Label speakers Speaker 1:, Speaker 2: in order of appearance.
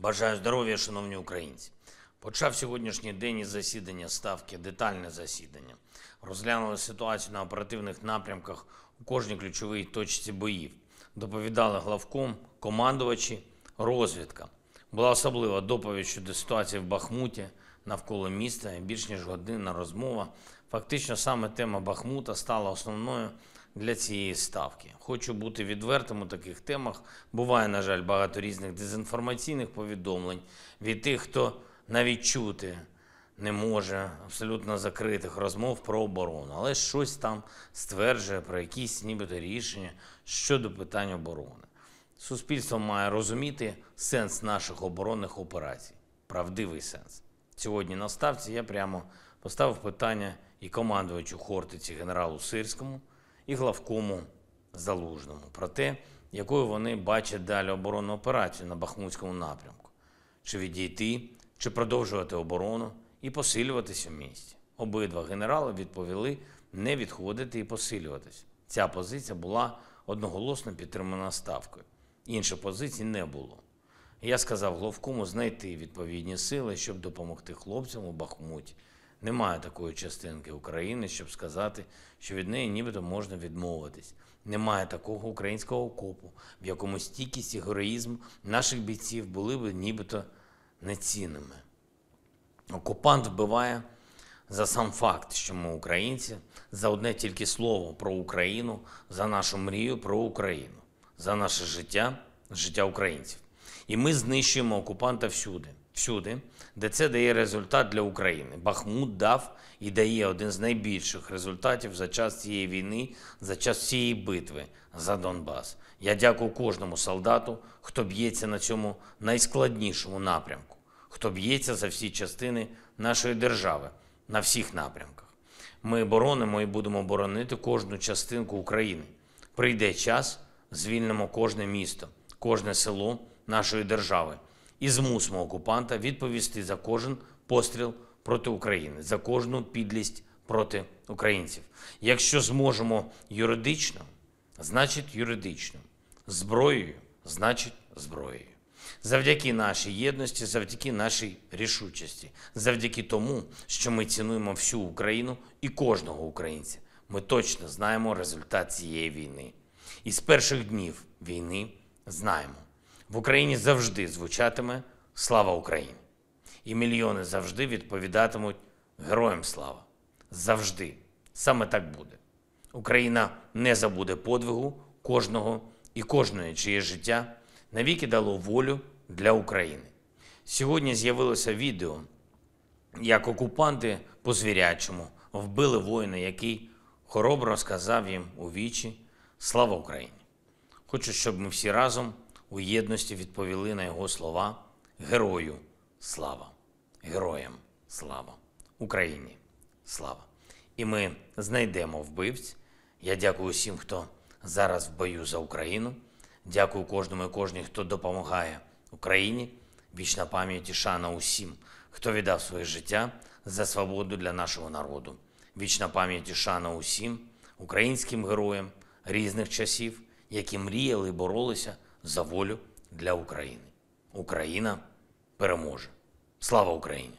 Speaker 1: Бажаю здоров'я, шановні українці. Почав сьогоднішній день із засідання ставки, детальне засідання. Розглянули ситуацію на оперативних напрямках у кожній ключовій точці боїв. Доповідали главком, командувачі, розвідка. Була особлива доповідь щодо ситуації в Бахмуті навколо міста. Більш ніж годинна розмова. Фактично, саме тема Бахмута стала основною для цієї ставки. Хочу бути відвертим у таких темах. Буває, на жаль, багато різних дезінформаційних повідомлень від тих, хто навіть чути не може абсолютно закритих розмов про оборону, але щось там стверджує про якісь нібито рішення щодо питань оборони. Суспільство має розуміти сенс наших оборонних операцій, правдивий сенс. Сьогодні на ставці я прямо поставив питання і командувачу Хортиці генералу Сирському і главкому залужному про те, якою вони бачать далі оборонну операцію на Бахмутському напрямку, чи відійти, чи продовжувати оборону і посилюватися в місті. Обидва генерали відповіли не відходити і посилюватися. Ця позиція була одноголосно підтримана ставкою. Інших позицій не було. Я сказав Головкому знайти відповідні сили, щоб допомогти хлопцям у Бахмуті. Немає такої частинки України, щоб сказати, що від неї нібито можна відмовитись. Немає такого українського окопу, в якому стійкість і героїзм наших бійців були б нібито нецінними. Окупант вбиває за сам факт, що ми українці, за одне тільки слово про Україну, за нашу мрію про Україну, за наше життя, життя українців. І ми знищуємо окупанта всюди всюди, де це дає результат для України. Бахмут дав і дає один з найбільших результатів за час цієї війни, за час цієї битви за Донбас. Я дякую кожному солдату, хто б'ється на цьому найскладнішому напрямку, хто б'ється за всі частини нашої держави на всіх напрямках. Ми боронимо і будемо боронити кожну частинку України. Прийде час, звільнимо кожне місто, кожне село нашої держави і змусимо окупанта відповісти за кожен постріл проти України, за кожну підлість проти українців. Якщо зможемо юридично, значить юридично, зброєю, значить зброєю. Завдяки нашій єдності, завдяки нашій рішучості, завдяки тому, що ми цінуємо всю Україну і кожного українця. Ми точно знаємо результат цієї війни. І з перших днів війни знаємо. В Україні завжди звучатиме Слава Україні! І мільйони завжди відповідатимуть Героям слава! Завжди! Саме так буде. Україна не забуде подвигу кожного і кожної, чиє життя навіки дало волю для України. Сьогодні з'явилося відео, як окупанти по звірячому вбили воїна, який хоробро сказав їм у вічі Слава Україні! Хочу, щоб ми всі разом у єдності відповіли на його слова Герою слава! Героям слава! Україні слава! І ми знайдемо вбивць. Я дякую всім, хто зараз в бою за Україну. Дякую кожному і кожній, хто допомагає Україні. Вічна пам'ять і шана усім, хто віддав своє життя за свободу для нашого народу. Вічна пам'ять і шана усім українським героям різних часів, які мріяли і боролися за волю для України. Україна переможе. Слава Україні!